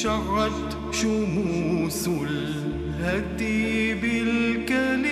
شعت شموس الهدي بالكلمة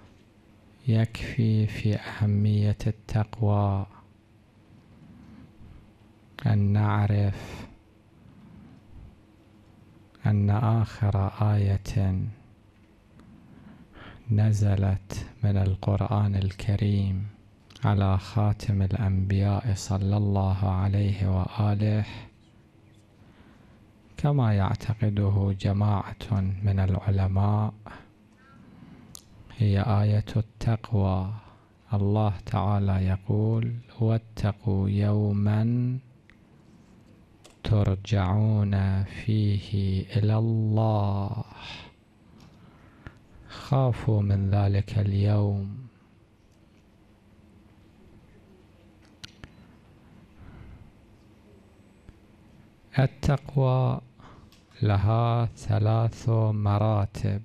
يكفي في أهمية التقوى أن نعرف أن آخر آية نزلت من القرآن الكريم على خاتم الأنبياء صلى الله عليه وآله كما يعتقده جماعة من العلماء هي آية التقوى الله تعالى يقول واتقوا يوما ترجعون فيه إلى الله خافوا من ذلك اليوم التقوى لها ثلاث مراتب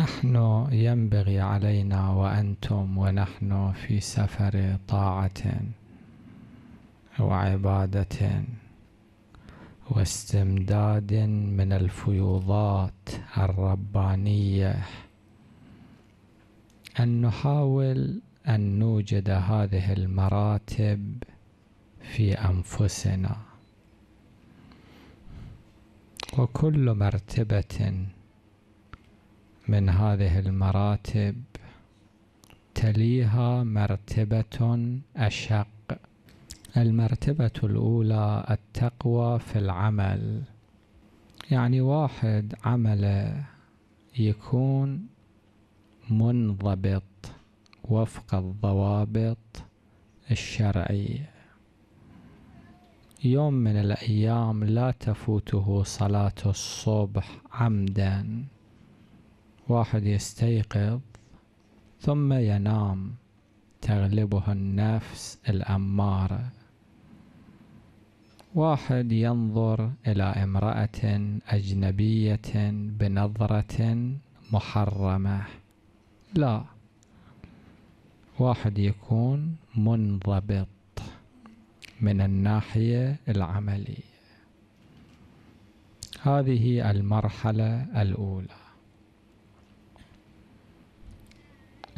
نحن ينبغي علينا وأنتم ونحن في سفر طاعة وعبادة واستمداد من الفيوضات الربانية أن نحاول أن نوجد هذه المراتب في أنفسنا وكل مرتبة من هذه المراتب تليها مرتبة أشق المرتبة الأولى التقوى في العمل يعني واحد عمله يكون منضبط وفق الضوابط الشرعية يوم من الأيام لا تفوته صلاة الصبح عمداً واحد يستيقظ ثم ينام تغلبه النفس الأمارة واحد ينظر إلى امرأة أجنبية بنظرة محرمة لا واحد يكون منضبط من الناحية العملية هذه المرحلة الأولى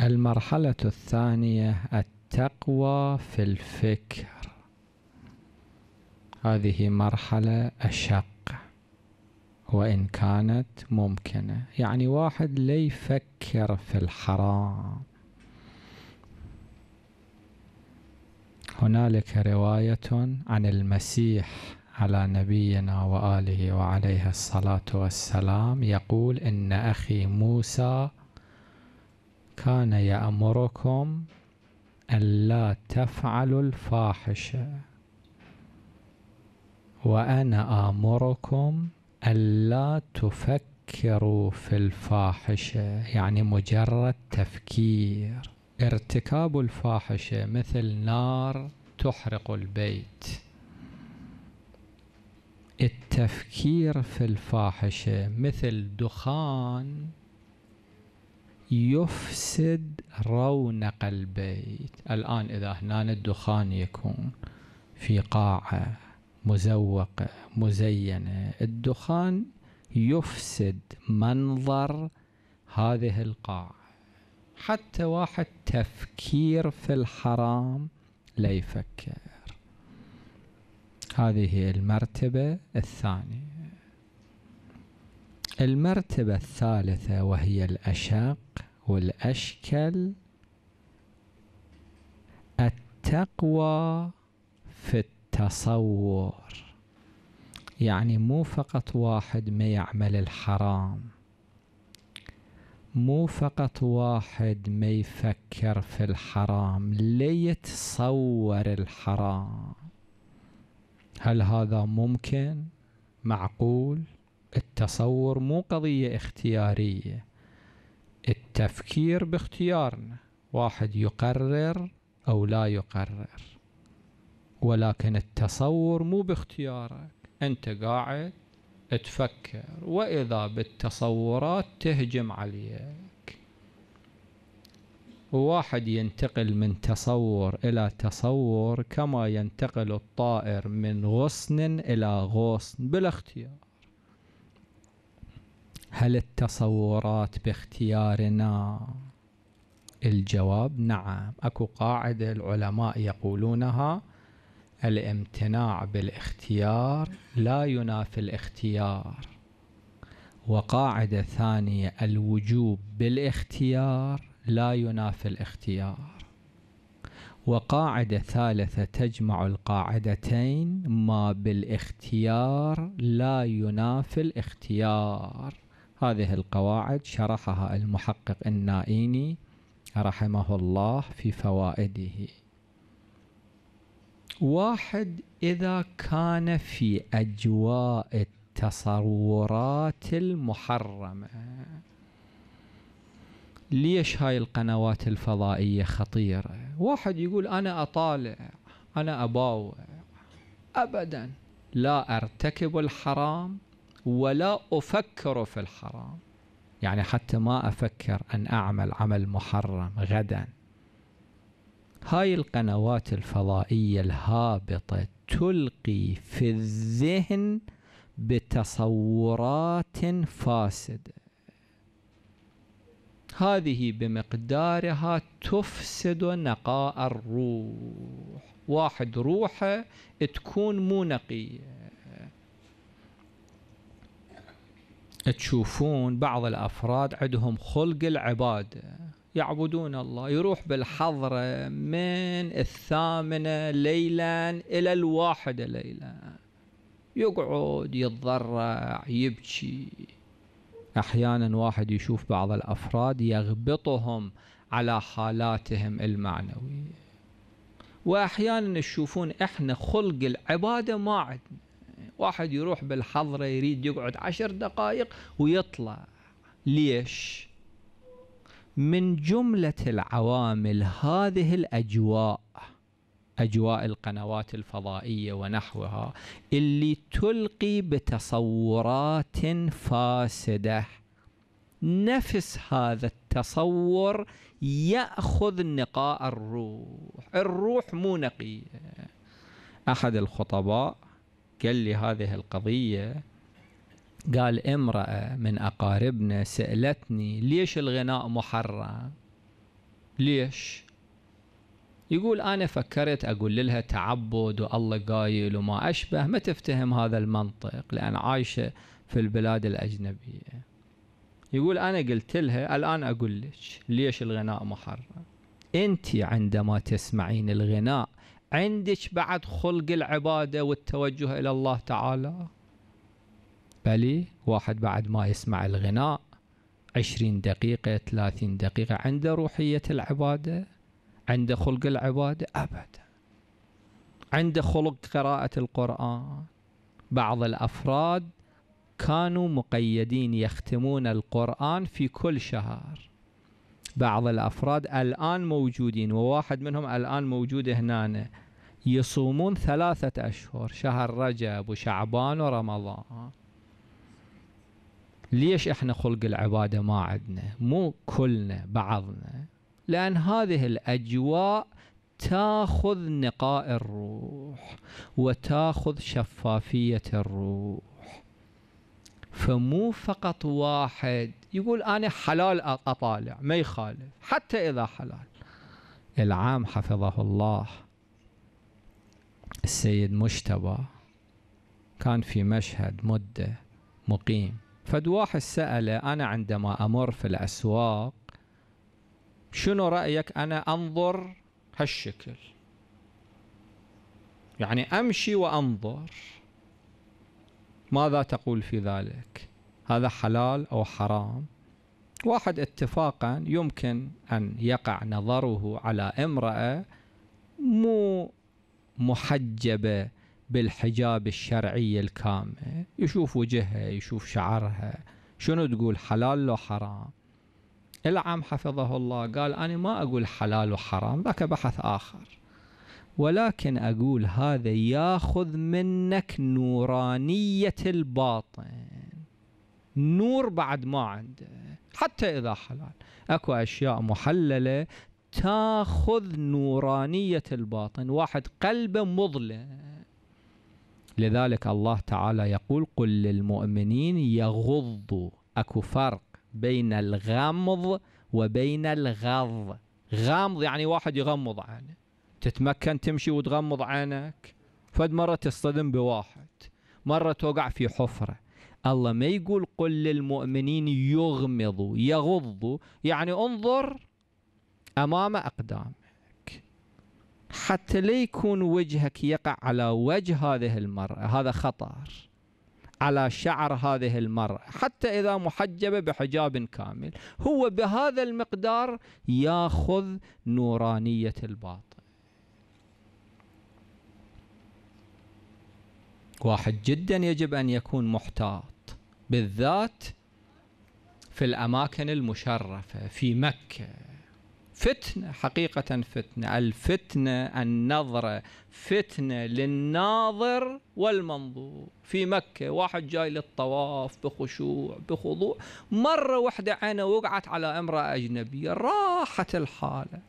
المرحلة الثانية التقوى في الفكر هذه مرحلة أشق وإن كانت ممكنة يعني واحد لا يفكر في الحرام هنالك رواية عن المسيح على نبينا وآله وعليه الصلاة والسلام يقول إن أخي موسى كان يأمركم ألا تفعلوا الفاحشة وأنا آمركم ألا تفكروا في الفاحشة يعني مجرد تفكير ارتكاب الفاحشة مثل نار تحرق البيت التفكير في الفاحشة مثل دخان يفسد رونق البيت الآن إذا هنا الدخان يكون في قاعة مزوقة مزينة الدخان يفسد منظر هذه القاعة حتى واحد تفكير في الحرام لا يفكر هذه المرتبة الثانية المرتبة الثالثة وهي الأشق والأشكل التقوى في التصور يعني مو فقط واحد ما يعمل الحرام مو فقط واحد ما يفكر في الحرام ليتصور الحرام هل هذا ممكن معقول التصور مو قضية اختيارية التفكير باختيارنا واحد يقرر أو لا يقرر ولكن التصور مو باختيارك أنت قاعد تفكر وإذا بالتصورات تهجم عليك واحد ينتقل من تصور إلى تصور كما ينتقل الطائر من غصن إلى غصن بالاختيار هل التصورات باختيارنا الجواب نعم اكو قاعده العلماء يقولونها الامتناع بالاختيار لا ينافي الاختيار وقاعده ثانيه الوجوب بالاختيار لا ينافي الاختيار وقاعده ثالثه تجمع القاعدتين ما بالاختيار لا ينافي الاختيار هذه القواعد شرحها المحقق النائيني رحمه الله في فوائده واحد إذا كان في أجواء التصورات المحرمة ليش هاي القنوات الفضائية خطيرة واحد يقول أنا أطالع أنا أباوع أبدا لا أرتكب الحرام ولا أفكر في الحرام يعني حتى ما أفكر أن أعمل عمل محرم غدا هاي القنوات الفضائية الهابطة تلقي في الذهن بتصورات فاسدة هذه بمقدارها تفسد نقاء الروح واحد روحه تكون مو نقيه تشوفون بعض الافراد عندهم خلق العباده يعبدون الله يروح بالحضره من الثامنه ليلا الى الواحده ليلا يقعد يتضرع يبكي احيانا واحد يشوف بعض الافراد يغبطهم على حالاتهم المعنويه واحيانا تشوفون احنا خلق العباده ما عندنا واحد يروح بالحضرة يريد يقعد عشر دقائق ويطلع ليش؟ من جملة العوامل هذه الأجواء أجواء القنوات الفضائية ونحوها اللي تلقي بتصورات فاسدة نفس هذا التصور يأخذ نقاء الروح الروح مو نقية أحد الخطباء قال لي هذه القضية قال امرأة من أقاربنا سألتني ليش الغناء محرم ليش يقول أنا فكرت أقول لها تعبد والله قايل وما أشبه ما تفتهم هذا المنطق لأن عايشة في البلاد الأجنبية يقول أنا قلت لها الآن أقول لك ليش الغناء محرم أنت عندما تسمعين الغناء عندك بعد خلق العبادة والتوجه إلى الله تعالى بلي واحد بعد ما يسمع الغناء عشرين دقيقة ثلاثين دقيقة عنده روحية العبادة عنده خلق العبادة أبدا عنده خلق قراءة القرآن بعض الأفراد كانوا مقيدين يختمون القرآن في كل شهر بعض الأفراد الآن موجودين وواحد منهم الآن موجود هنا يصومون ثلاثة أشهر شهر رجب وشعبان ورمضان ليش احنا خلق العبادة ما عندنا مو كلنا بعضنا لأن هذه الأجواء تاخذ نقاء الروح وتاخذ شفافية الروح فمو فقط واحد يقول أنا حلال أطالع ما يخالف حتى إذا حلال العام حفظه الله السيد مجتبى كان في مشهد مدة مقيم فد واحد سأله أنا عندما أمر في الأسواق شنو رأيك أنا أنظر هالشكل يعني أمشي وأنظر ماذا تقول في ذلك هذا حلال أو حرام واحد اتفاقا يمكن أن يقع نظره على امرأة مو محجبة بالحجاب الشرعي الكامل يشوف وجهها يشوف شعرها شنو تقول حلال لو حرام العم حفظه الله قال أنا ما أقول حلال وحرام ذاك بحث آخر ولكن أقول هذا ياخذ منك نورانية الباطن نور بعد ما عنده حتى إذا حلال أكو أشياء محللة تاخذ نورانية الباطن واحد قلبه مظلم لذلك الله تعالى يقول قل للمؤمنين يغضوا أكو فرق بين الغمض وبين الغض غامض يعني واحد يغمض عينه تتمكن تمشي وتغمض عينك فد مرة تصطدم بواحد مرة توقع في حفرة الله ما يقول قل للمؤمنين يغمضوا يغضوا يعني انظر أمام أقدامك حتى لا يكون وجهك يقع على وجه هذه المرأة هذا خطر على شعر هذه المرأة حتى إذا محجبة بحجاب كامل هو بهذا المقدار ياخذ نورانية الباطن واحد جدا يجب أن يكون محتاط بالذات في الأماكن المشرفة في مكة فتنة حقيقة فتنة الفتنة النظرة فتنة للناظر والمنظور في مكة واحد جاي للطواف بخشوع بخضوع مرة واحدة عينه وقعت على امرأة أجنبية راحت الحالة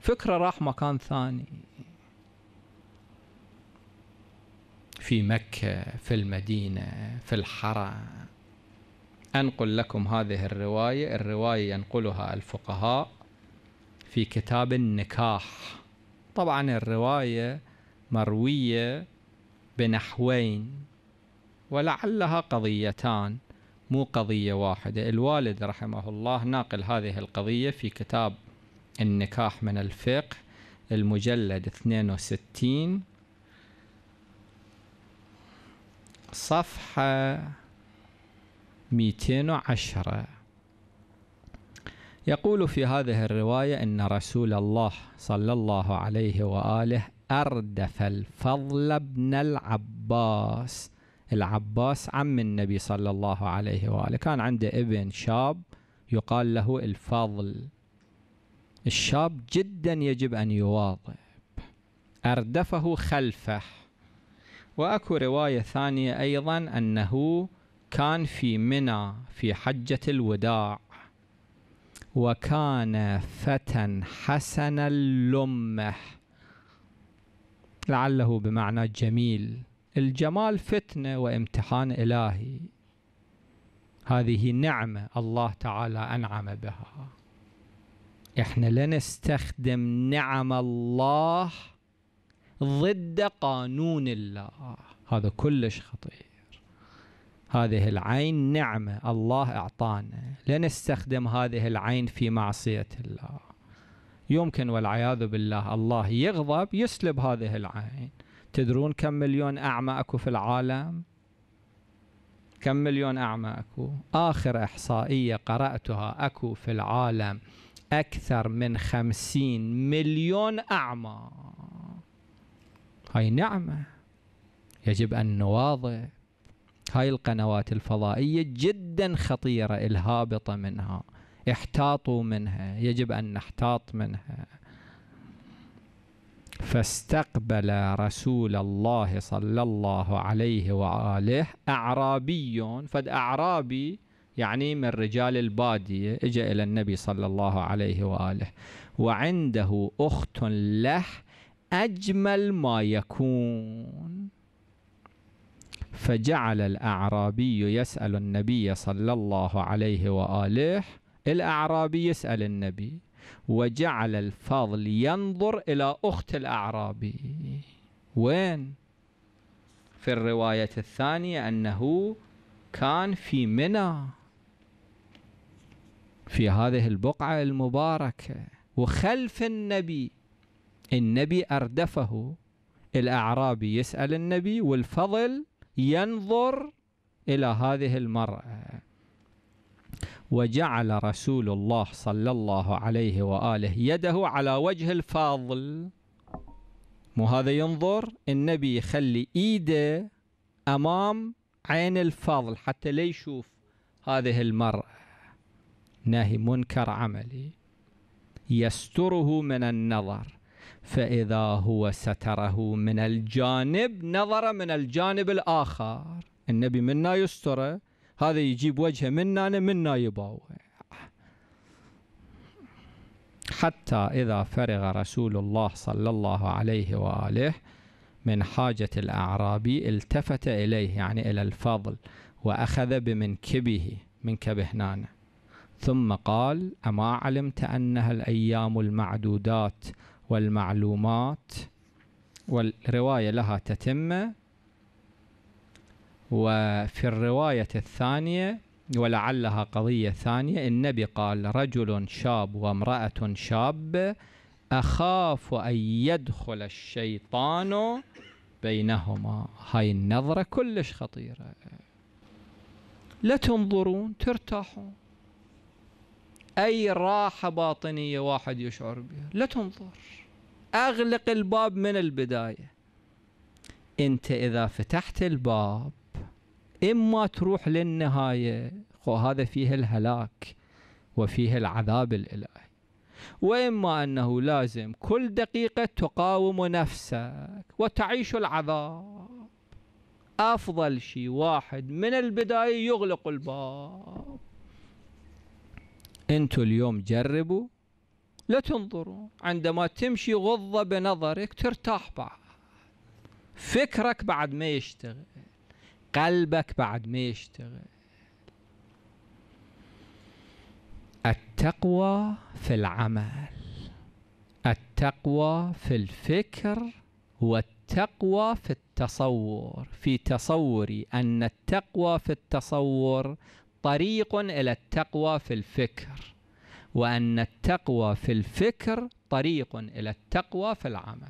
فكرة راح مكان ثاني في مكة في المدينة في الحرم أنقل لكم هذه الرواية الرواية ينقلها الفقهاء في كتاب النكاح طبعا الرواية مروية بنحوين ولعلها قضيتان مو قضية واحدة الوالد رحمه الله ناقل هذه القضية في كتاب النكاح من الفقه المجلد 62 صفحة 210 يقول في هذه الرواية أن رسول الله صلى الله عليه وآله أردف الفضل بن العباس العباس عم النبي صلى الله عليه وآله كان عنده ابن شاب يقال له الفضل الشاب جدا يجب أن يواظب أردفه خلفه وأكو رواية ثانية أيضا أنه كان في منى في حجة الوداع وكان فتى حسن اللمه لعله بمعنى جميل الجمال فتنة وامتحان إلهي هذه نعمة الله تعالى أنعم بها احنا لا نستخدم نعم الله ضد قانون الله هذا كلش خطير هذه العين نعمة الله أعطانا لنستخدم هذه العين في معصية الله يمكن والعياذ بالله الله يغضب يسلب هذه العين تدرون كم مليون أعمى أكو في العالم كم مليون أعمى أكو آخر إحصائية قرأتها أكو في العالم أكثر من خمسين مليون أعمى هاي نعمة يجب أن نواظب هاي القنوات الفضائية جدا خطيرة الهابطة منها احتاطوا منها يجب أن نحتاط منها فاستقبل رسول الله صلى الله عليه وآله أعرابي فد أعرابي يعني من رجال البادية إجا إلى النبي صلى الله عليه وآله وعنده أخت له أجمل ما يكون فجعل الأعرابي يسأل النبي صلى الله عليه وآله الأعرابي يسأل النبي وجعل الفضل ينظر إلى أخت الأعرابي وين؟ في الرواية الثانية أنه كان في منى في هذه البقعة المباركة وخلف النبي النبي أردفه الأعرابي يسأل النبي والفضل ينظر إلى هذه المرأة وجعل رسول الله صلى الله عليه وآله يده على وجه الفاضل مو هذا ينظر النبي يخلي إيده أمام عين الفاضل حتى لا يشوف هذه المرأة نهي منكر عملي يستره من النظر فإذا هو ستره من الجانب نظر من الجانب الآخر النبي منا يستره هذا يجيب وجهه منا منا يباوع حتى إذا فرغ رسول الله صلى الله عليه وآله من حاجة الأعرابي التفت إليه يعني إلى الفضل وأخذ بمنكبه منكب هنانه ثم قال أما علمت أنها الأيام المعدودات والمعلومات والرواية لها تتمة وفي الرواية الثانية ولعلها قضية ثانية النبي قال رجل شاب وامرأة شاب أخاف أن يدخل الشيطان بينهما هاي النظرة كلش خطيرة لا تنظرون ترتاحون أي راحة باطنية واحد يشعر بها لا تنظر أغلق الباب من البداية أنت إذا فتحت الباب إما تروح للنهاية وهذا فيه الهلاك وفيه العذاب الإلهي وإما أنه لازم كل دقيقة تقاوم نفسك وتعيش العذاب أفضل شيء واحد من البداية يغلق الباب انتوا اليوم جربوا لا تنظروا عندما تمشي غضة بنظرك ترتاح بعد فكرك بعد ما يشتغل قلبك بعد ما يشتغل التقوى في العمل التقوى في الفكر والتقوى في التصور في تصوري ان التقوى في التصور طريق الى التقوى في الفكر وان التقوى في الفكر طريق الى التقوى في العمل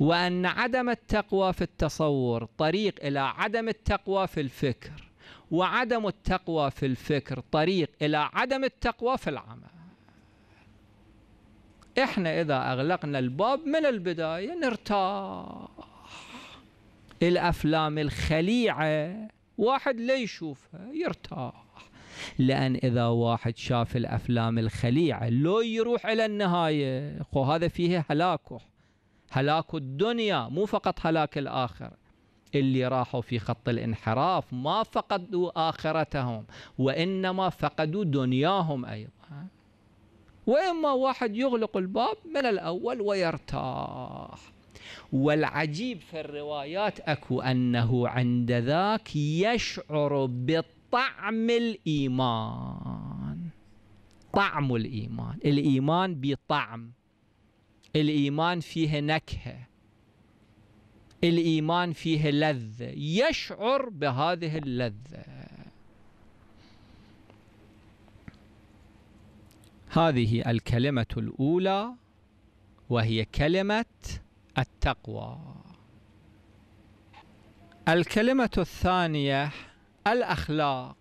وان عدم التقوى في التصور طريق الى عدم التقوى في الفكر وعدم التقوى في الفكر طريق الى عدم التقوى في العمل احنا اذا اغلقنا الباب من البدايه نرتاح الأفلام الخليعة واحد لا يشوفها يرتاح لأن إذا واحد شاف الأفلام الخليعة لو يروح إلى النهاية وهذا فيه هلاكه هلاك الدنيا مو فقط هلاك الآخر اللي راحوا في خط الانحراف ما فقدوا آخرتهم وإنما فقدوا دنياهم أيضا وإما واحد يغلق الباب من الأول ويرتاح والعجيب في الروايات اكو انه عند ذاك يشعر بطعم الايمان طعم الايمان الايمان بطعم الايمان فيه نكهه الايمان فيه لذه يشعر بهذه اللذه هذه الكلمه الاولى وهي كلمه التقوى الكلمة الثانية الأخلاق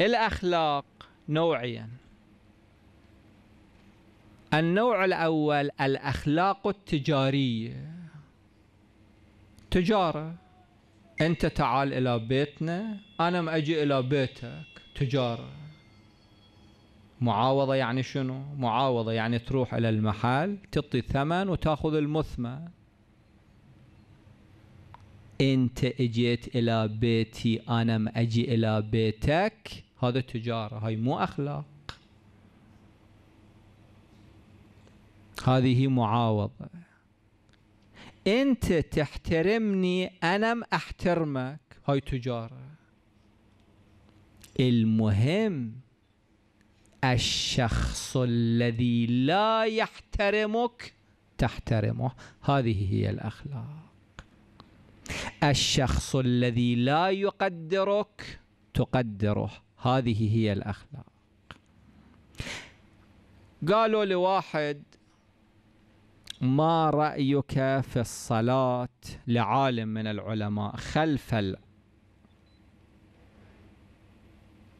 الأخلاق نوعين النوع الأول الأخلاق التجارية تجارة أنت تعال إلى بيتنا أنا ما أجي إلى بيتك تجاره معاوضة يعني شنو معاوضة يعني تروح إلى المحل تعطي الثمن وتأخذ المثمن أنت أجيت إلى بيتي أنا ما أجي إلى بيتك هذا تجارة هاي مو أخلاق هذه معاوضة أنت تحترمني أنا ما أحترمك هاي تجارة المهم الشخص الذي لا يحترمك تحترمه هذه هي الأخلاق الشخص الذي لا يقدرك تقدره هذه هي الأخلاق قالوا لواحد ما رأيك في الصلاة لعالم من العلماء خلف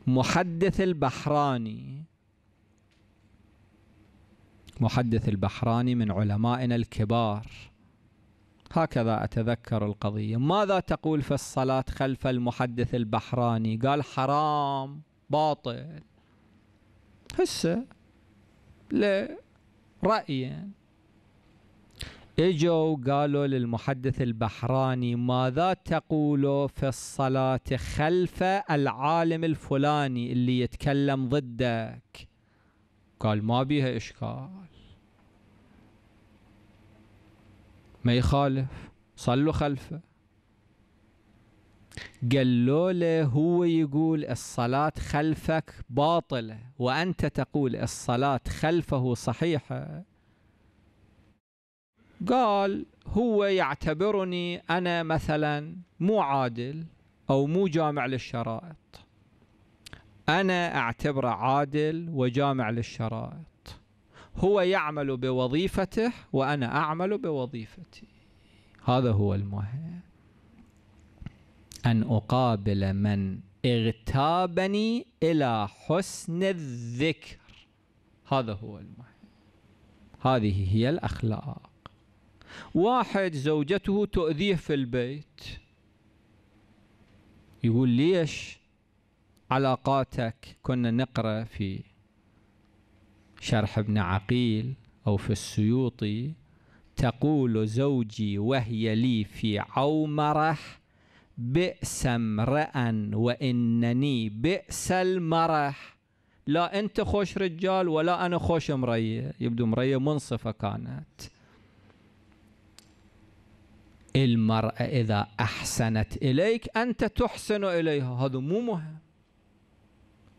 محدث البحراني محدث البحراني من علمائنا الكبار هكذا أتذكر القضية ماذا تقول في الصلاة خلف المحدث البحراني قال حرام باطل هسه لرأيين اجوا قالوا للمحدث البحراني ماذا تقول في الصلاة خلف العالم الفلاني اللي يتكلم ضدك قال ما بيها إشكال ما يخالف صلوا خلفه قالوا له هو يقول الصلاة خلفك باطلة وأنت تقول الصلاة خلفه صحيحة قال هو يعتبرني أنا مثلا مو عادل أو مو جامع للشرائط أنا أعتبره عادل وجامع للشرائط هو يعمل بوظيفته وأنا أعمل بوظيفتي هذا هو المهم أن أقابل من اغتابني إلى حسن الذكر هذا هو المهم هذه هي الأخلاق واحد زوجته تؤذيه في البيت يقول ليش علاقاتك كنا نقرأ في شرح ابن عقيل أو في السيوطي تقول زوجي وهي لي في عومره بئس امرأ وإنني بئس المرح لا أنت خوش رجال ولا أنا خوش مرية يبدو مرية منصفة كانت المرأة إذا أحسنت إليك أنت تحسن إليها هذا مو مهم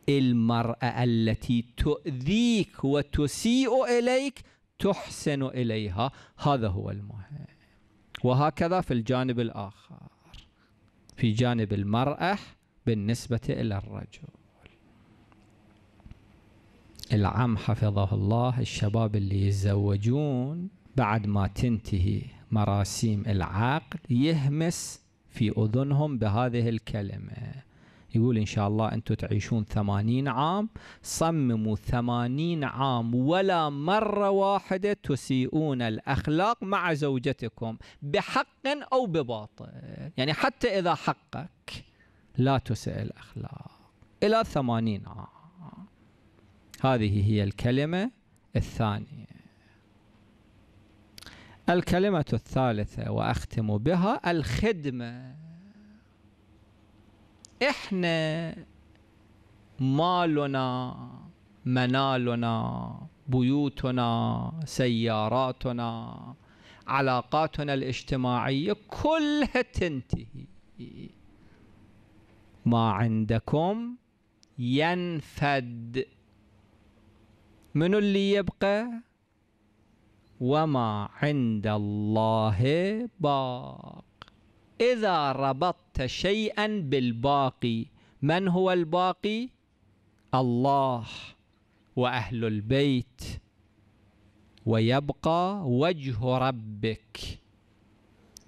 المرأة التي تؤذيك وتسيء إليك تحسن إليها هذا هو المهم وهكذا في الجانب الآخر في جانب المرأة بالنسبة إلى الرجل العم حفظه الله الشباب اللي يتزوجون بعد ما تنتهي مراسيم العقد يهمس في أذنهم بهذه الكلمة يقول إن شاء الله أنتم تعيشون ثمانين عام صمموا ثمانين عام ولا مرة واحدة تسيئون الأخلاق مع زوجتكم بحق أو بباطل يعني حتى إذا حقك لا تسئ الأخلاق إلى ثمانين عام هذه هي الكلمة الثانية الكلمة الثالثة وأختم بها الخدمة إحنا مالنا منالنا بيوتنا سياراتنا علاقاتنا الاجتماعية كلها تنتهي ما عندكم ينفد من اللي يبقى وما عند الله باق إذا ربطت شيئا بالباقي من هو الباقي؟ الله وأهل البيت ويبقى وجه ربك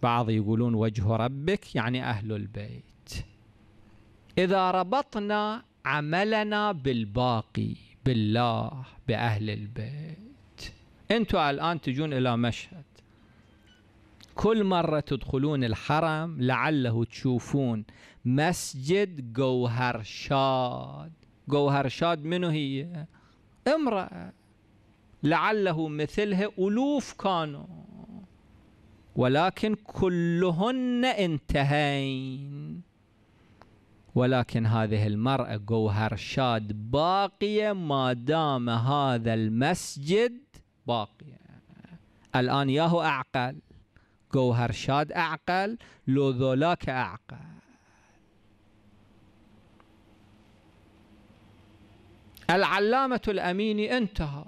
بعض يقولون وجه ربك يعني أهل البيت إذا ربطنا عملنا بالباقي بالله بأهل البيت أنتم الآن تجون إلى مشهد كل مرة تدخلون الحرم لعله تشوفون مسجد جوهرشاد جوهرشاد منو هي امرأة لعله مثلها ألوف كانوا ولكن كلهن انتهين ولكن هذه المرأة جوهرشاد باقية ما دام هذا المسجد باقية الآن ياهو أعقل جوهر شاد أعقل لو ذولاك أعقل العلامة الأميني انتهى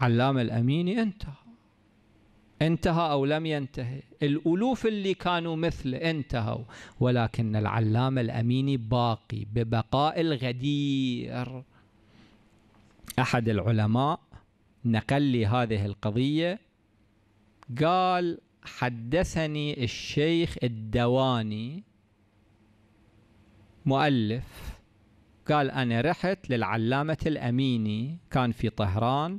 علامة الأميني انتهى انتهى أو لم ينتهي الألوف اللي كانوا مثل انتهوا ولكن العلامة الأميني باقي ببقاء الغدير أحد العلماء نقل لي هذه القضية قال حدثني الشيخ الدواني مؤلف قال أنا رحت للعلامة الأميني كان في طهران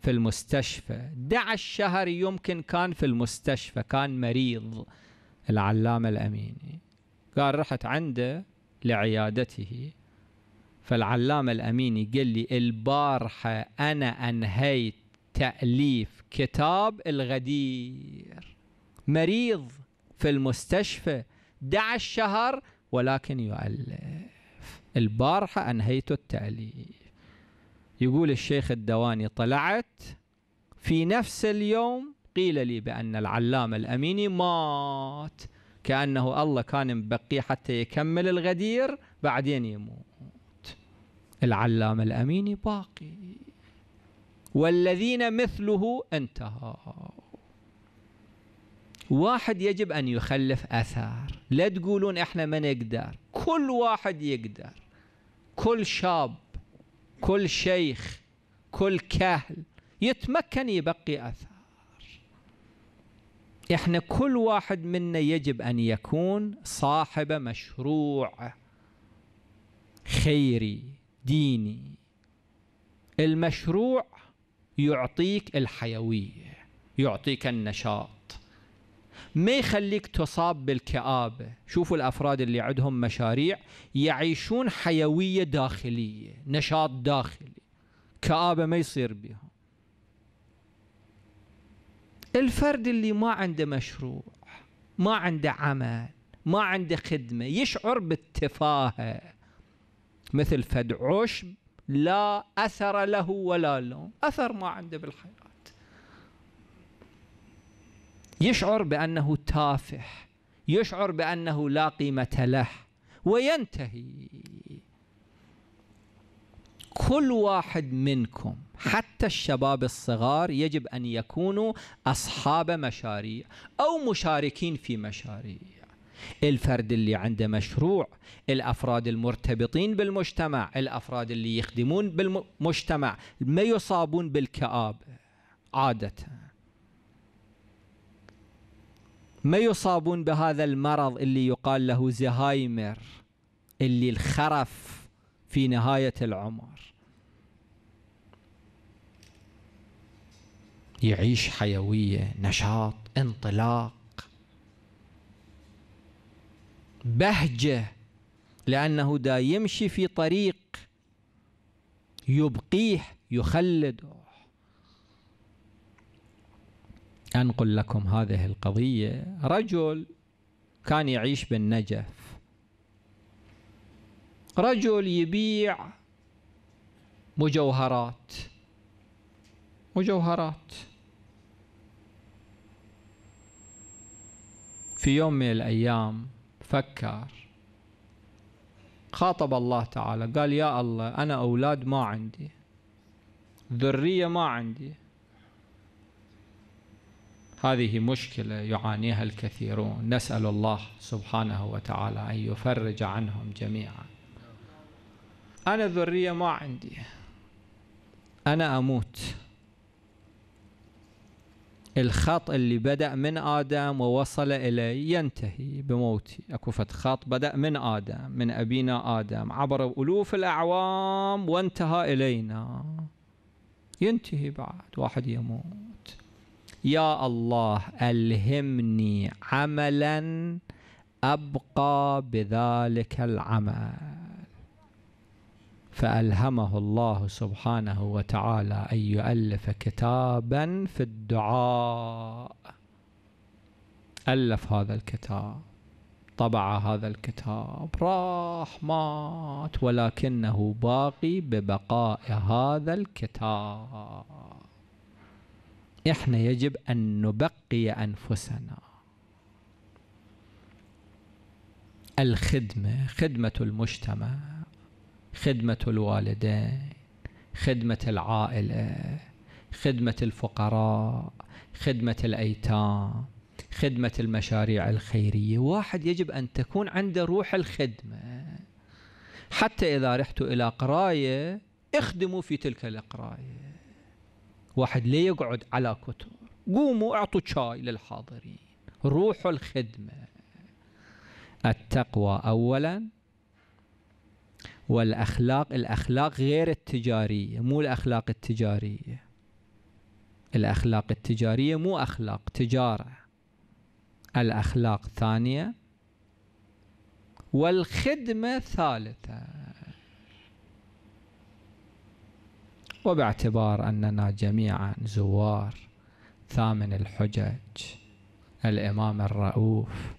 في المستشفى دع الشهر يمكن كان في المستشفى كان مريض العلامة الأميني قال رحت عنده لعيادته فالعلامة الأميني قال لي البارحة أنا أنهيت تأليف كتاب الغدير مريض في المستشفى دع الشهر ولكن يؤلف البارحة أنهيت التأليف يقول الشيخ الدواني طلعت في نفس اليوم قيل لي بأن العلامة الأميني مات كأنه الله كان مبقيه حتى يكمل الغدير بعدين يموت العلامة الأميني باقي والذين مثله انتهى واحد يجب أن يخلف أثر لا تقولون إحنا ما نقدر كل واحد يقدر كل شاب كل شيخ كل كهل يتمكن يبقي أثر إحنا كل واحد منا يجب أن يكون صاحب مشروع خيري ديني المشروع يعطيك الحيوية يعطيك النشاط ما يخليك تصاب بالكآبة شوفوا الأفراد اللي عندهم مشاريع يعيشون حيوية داخلية نشاط داخلي كآبة ما يصير بهم الفرد اللي ما عنده مشروع ما عنده عمل ما عنده خدمة يشعر بالتفاهة مثل فد عشب لا أثر له ولا لون أثر ما عنده بالحياة يشعر بأنه تافه يشعر بأنه لا قيمة له وينتهي كل واحد منكم حتى الشباب الصغار يجب أن يكونوا أصحاب مشاريع أو مشاركين في مشاريع الفرد اللي عنده مشروع الافراد المرتبطين بالمجتمع الافراد اللي يخدمون بالمجتمع ما يصابون بالكآبة عادة ما يصابون بهذا المرض اللي يقال له زهايمر اللي الخرف في نهاية العمر يعيش حيوية نشاط انطلاق بهجة لأنه دا يمشي في طريق يبقيه يخلده أنقل لكم هذه القضية رجل كان يعيش بالنجف رجل يبيع مجوهرات مجوهرات في يوم من الأيام فكر خاطب الله تعالى قال يا الله أنا أولاد ما عندي ذرية ما عندي هذه مشكلة يعانيها الكثيرون نسأل الله سبحانه وتعالى أن يفرج عنهم جميعا أنا ذرية ما عندي أنا أموت الخط اللي بدأ من آدم ووصل إليه ينتهي بموتي أكو خط بدأ من آدم من أبينا آدم عبر ألوف الأعوام وانتهى إلينا ينتهي بعد واحد يموت يا الله ألهمني عملا أبقى بذلك العمل فألهمه الله سبحانه وتعالى أن يؤلف كتابا في الدعاء ألف هذا الكتاب طبع هذا الكتاب راح مات ولكنه باقي ببقاء هذا الكتاب احنا يجب ان نبقي انفسنا الخدمه خدمه المجتمع خدمة الوالدين خدمة العائلة خدمة الفقراء خدمة الأيتام خدمة المشاريع الخيرية واحد يجب أن تكون عنده روح الخدمة حتى إذا رحت إلى قراية اخدموا في تلك القراية واحد لا يقعد على كتب قوموا اعطوا شاي للحاضرين روحوا الخدمة التقوى أولاً والأخلاق الأخلاق غير التجارية مو الأخلاق التجارية الأخلاق التجارية مو أخلاق تجارة الأخلاق ثانية والخدمة ثالثة وباعتبار أننا جميعا زوار ثامن الحجج الإمام الرؤوف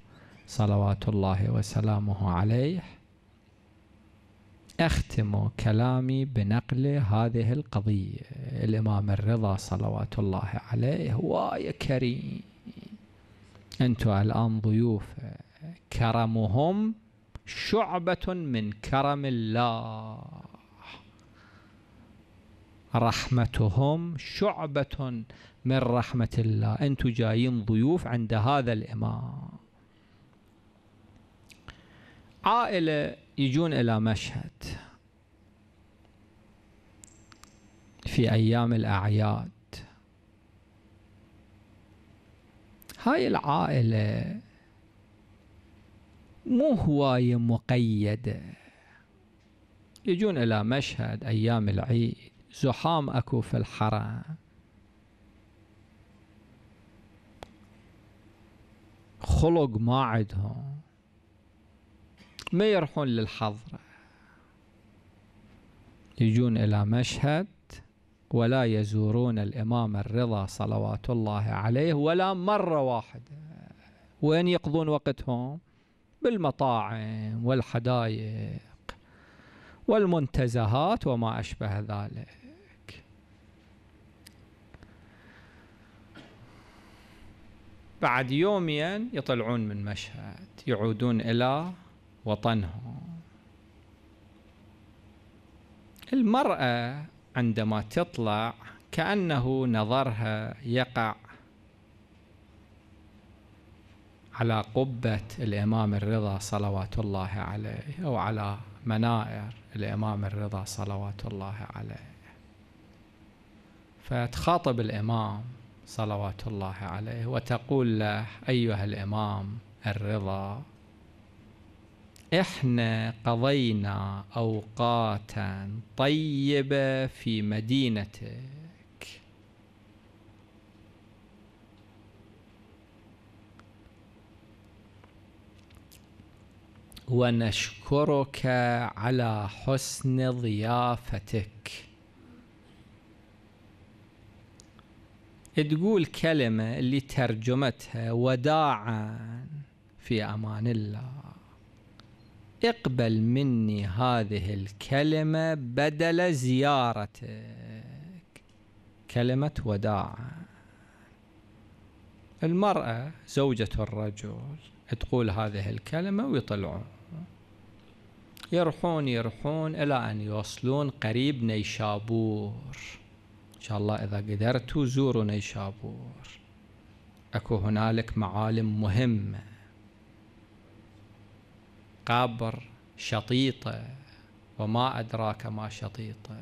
صلوات الله وسلامه عليه أختم كلامي بنقل هذه القضية الإمام الرضا صلوات الله عليه ويا كريم أنتم الآن ضيوف كرمهم شعبة من كرم الله رحمتهم شعبة من رحمة الله أنتم جايين ضيوف عند هذا الإمام عائلة يجون إلى مشهد في أيام الأعياد هاي العائلة مو هواية مقيدة يجون إلى مشهد أيام العيد زحام أكو في الحرم خلق ما عندهم ما يروحون للحضرة يجون إلى مشهد ولا يزورون الإمام الرضا صلوات الله عليه ولا مرة واحدة وين يقضون وقتهم بالمطاعم والحدائق والمنتزهات وما أشبه ذلك بعد يومين يطلعون من مشهد يعودون إلى وطنه المرأة عندما تطلع كأنه نظرها يقع على قبة الإمام الرضا صلوات الله عليه أو على منائر الإمام الرضا صلوات الله عليه فتخاطب الإمام صلوات الله عليه وتقول له أيها الإمام الرضا احنا قضينا اوقاتا طيبه في مدينتك ونشكرك على حسن ضيافتك تقول كلمه اللي ترجمتها وداعا في امان الله اقبل مني هذه الكلمة بدل زيارتك كلمة وداع المرأة زوجة الرجل تقول هذه الكلمة ويطلعون يرحون يرحون إلى أن يوصلون قريب نيشابور إن شاء الله إذا قدرتوا زوروا نيشابور أكو هنالك معالم مهمه قابر شطيطة وما أدراك ما شطيطة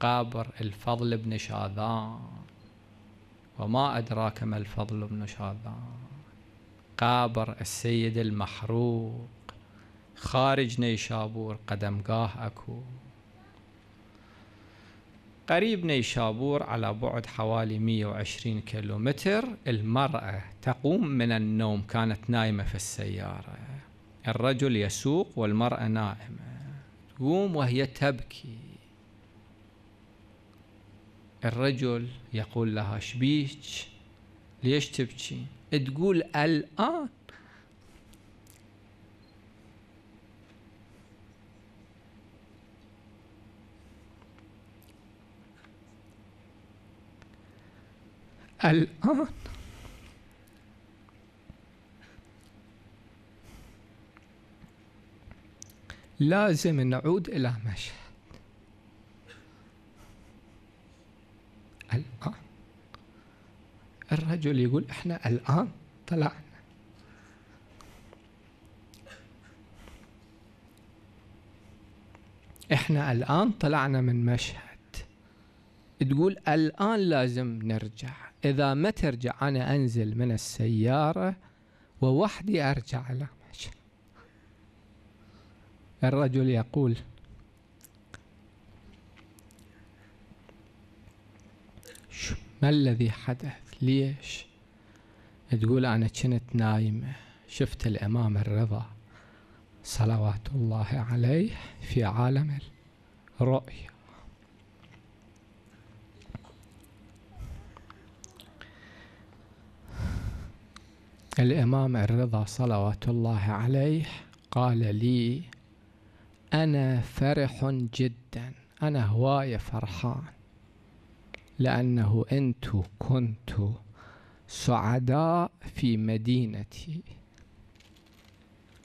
قابر الفضل بن شاذان وما أدراك ما الفضل بن شاذان قابر السيد المحروق خارج نيشابور قدم قاه أكو قريب نيشابور على بعد حوالي 120 كيلومتر المرأة تقوم من النوم كانت نايمة في السيارة الرجل يسوق والمرأة نائمة تقوم وهي تبكي الرجل يقول لها شبيك ليش تبكي تقول الآن الآن لازم نعود إلى مشهد الآن الرجل يقول احنا الآن طلعنا احنا الآن طلعنا من مشهد تقول الآن لازم نرجع إذا ما ترجع أنا أنزل من السيارة ووحدي أرجع له الرجل يقول ما الذي حدث ليش تقول أنا كنت نايمة شفت الإمام الرضا صلوات الله عليه في عالم الرؤيا الإمام الرضا صلوات الله عليه قال لي أنا فرح جدا أنا هواية فرحان لأنه أنت كنت سعداء في مدينتي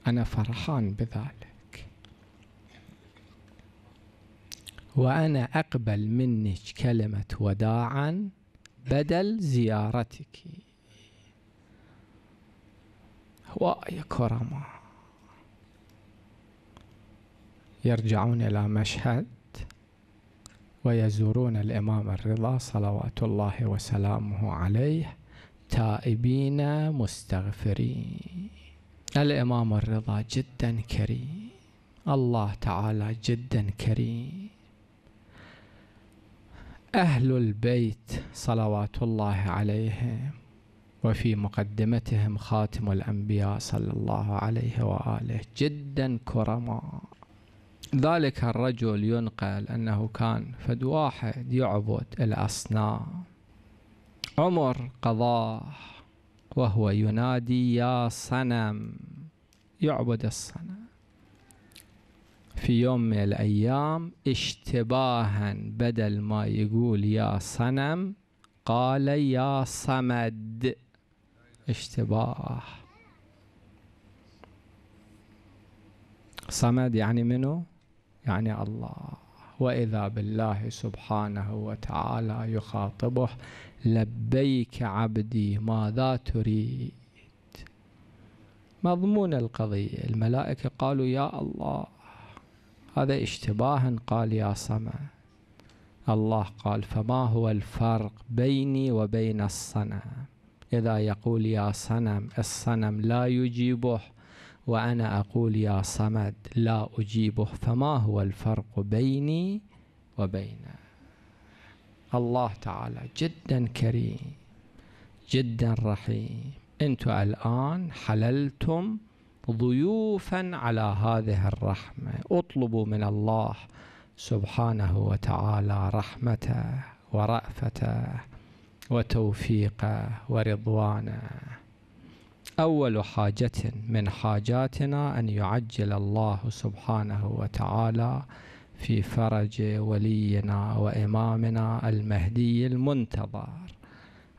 أنا فرحان بذلك وأنا أقبل منك كلمة وداعا بدل زيارتك هواية كرماء يرجعون إلى مشهد ويزورون الإمام الرضا صلوات الله وسلامه عليه تائبين مستغفرين الإمام الرضا جدا كريم الله تعالى جدا كريم أهل البيت صلوات الله عليهم وفي مقدمتهم خاتم الأنبياء صلى الله عليه وآله جدا كرماء ذلك الرجل ينقل أنه كان فد واحد يعبد الأصنام عمر قضاه وهو ينادي يا صنم يعبد الصنم في يوم من الأيام اشتباها بدل ما يقول يا صنم قال يا صمد اشتباه صمد يعني منو؟ يعني الله واذا بالله سبحانه وتعالى يخاطبه لبيك عبدي ماذا تريد مضمون القضيه الملائكه قالوا يا الله هذا اشتباه قال يا صمع الله قال فما هو الفرق بيني وبين الصنم إذا يقول يا صنم الصنم لا يجيبه وأنا أقول يا صمد لا أجيبه فما هو الفرق بيني وبينه الله تعالى جدا كريم جدا رحيم أنتم الآن حللتم ضيوفا على هذه الرحمة اطلبوا من الله سبحانه وتعالى رحمته ورأفته وتوفيقه ورضوانه أول حاجة من حاجاتنا أن يعجل الله سبحانه وتعالى في فرج ولينا وإمامنا المهدي المنتظر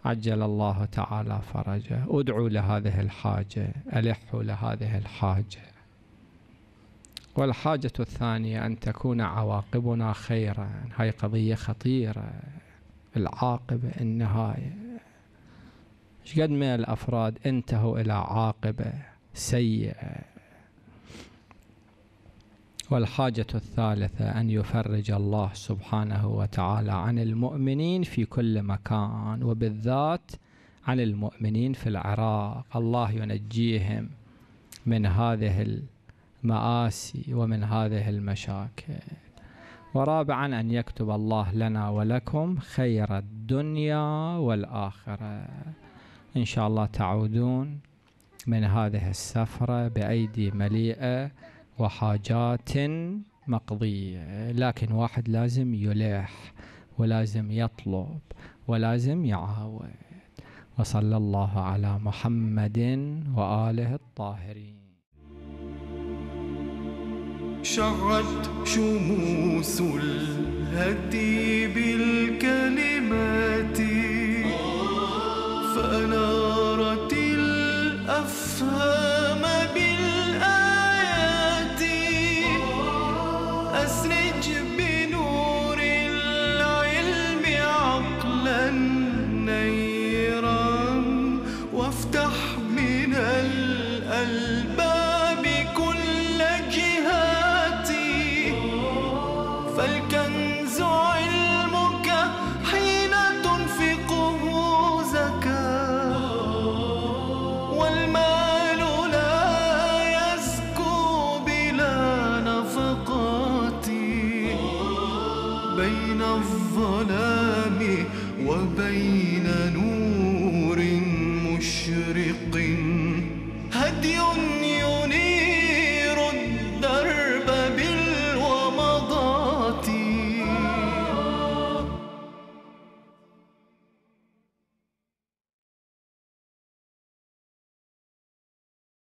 عجل الله تعالى فرجه ادعوا لهذه الحاجة ألحوا لهذه الحاجة والحاجة الثانية أن تكون عواقبنا خيرا هاي قضية خطيرة العاقبة النهاية ايش قد من الافراد انتهوا الى عاقبه سيئه والحاجه الثالثه ان يفرج الله سبحانه وتعالى عن المؤمنين في كل مكان وبالذات عن المؤمنين في العراق الله ينجيهم من هذه المآسي ومن هذه المشاكل ورابعا أن يكتب الله لنا ولكم خير الدنيا والآخرة إن شاء الله تعودون من هذه السفرة بأيدي مليئة وحاجات مقضية لكن واحد لازم يلح ولازم يطلب ولازم يعاود وصلى الله على محمد وآله الطاهرين شعت شموس الهدي بالكلمات Oh.